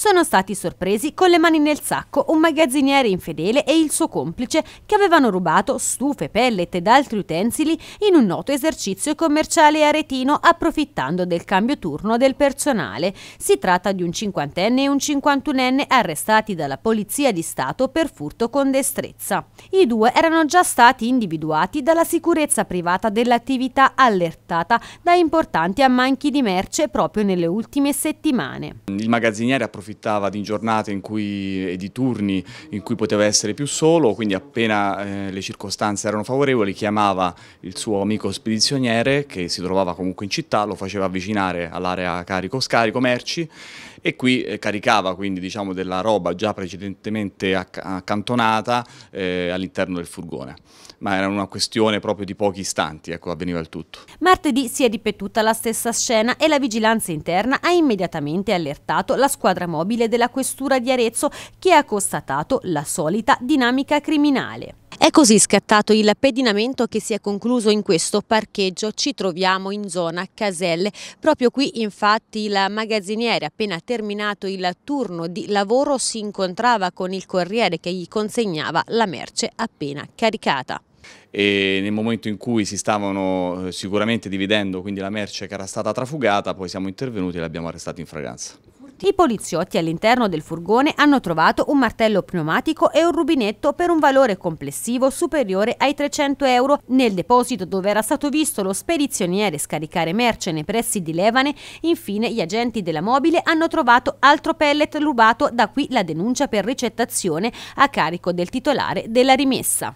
sono stati sorpresi con le mani nel sacco un magazziniere infedele e il suo complice che avevano rubato stufe, pellet ed altri utensili in un noto esercizio commerciale aretino approfittando del cambio turno del personale. Si tratta di un cinquantenne e un cinquantunenne arrestati dalla Polizia di Stato per furto con destrezza. I due erano già stati individuati dalla sicurezza privata dell'attività allertata da importanti ammanchi di merce proprio nelle ultime settimane. Il magazziniere approfittava approfittava di giornate cui, e di turni in cui poteva essere più solo, quindi appena eh, le circostanze erano favorevoli chiamava il suo amico spedizioniere che si trovava comunque in città, lo faceva avvicinare all'area carico-scarico merci e qui eh, caricava quindi diciamo, della roba già precedentemente acc accantonata eh, all'interno del furgone. Ma era una questione proprio di pochi istanti, ecco, avveniva il tutto. Martedì si è ripetuta la stessa scena e la vigilanza interna ha immediatamente allertato la squadra mobile della Questura di Arezzo che ha constatato la solita dinamica criminale. È così scattato il pedinamento che si è concluso in questo parcheggio. Ci troviamo in zona Caselle. Proprio qui infatti il magazziniere appena terminato il turno di lavoro si incontrava con il corriere che gli consegnava la merce appena caricata e nel momento in cui si stavano eh, sicuramente dividendo quindi la merce che era stata trafugata poi siamo intervenuti e l'abbiamo arrestata in fragranza. I poliziotti all'interno del furgone hanno trovato un martello pneumatico e un rubinetto per un valore complessivo superiore ai 300 euro nel deposito dove era stato visto lo spedizioniere scaricare merce nei pressi di Levane. Infine gli agenti della mobile hanno trovato altro pellet rubato, da qui la denuncia per ricettazione a carico del titolare della rimessa.